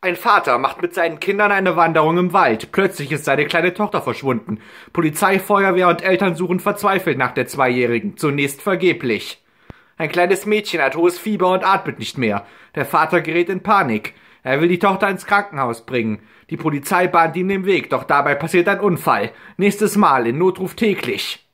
Ein Vater macht mit seinen Kindern eine Wanderung im Wald. Plötzlich ist seine kleine Tochter verschwunden. Polizei, Feuerwehr und Eltern suchen verzweifelt nach der Zweijährigen, zunächst vergeblich. Ein kleines Mädchen hat hohes Fieber und atmet nicht mehr. Der Vater gerät in Panik. Er will die Tochter ins Krankenhaus bringen. Die Polizei bahnt ihm den Weg, doch dabei passiert ein Unfall. Nächstes Mal in Notruf täglich.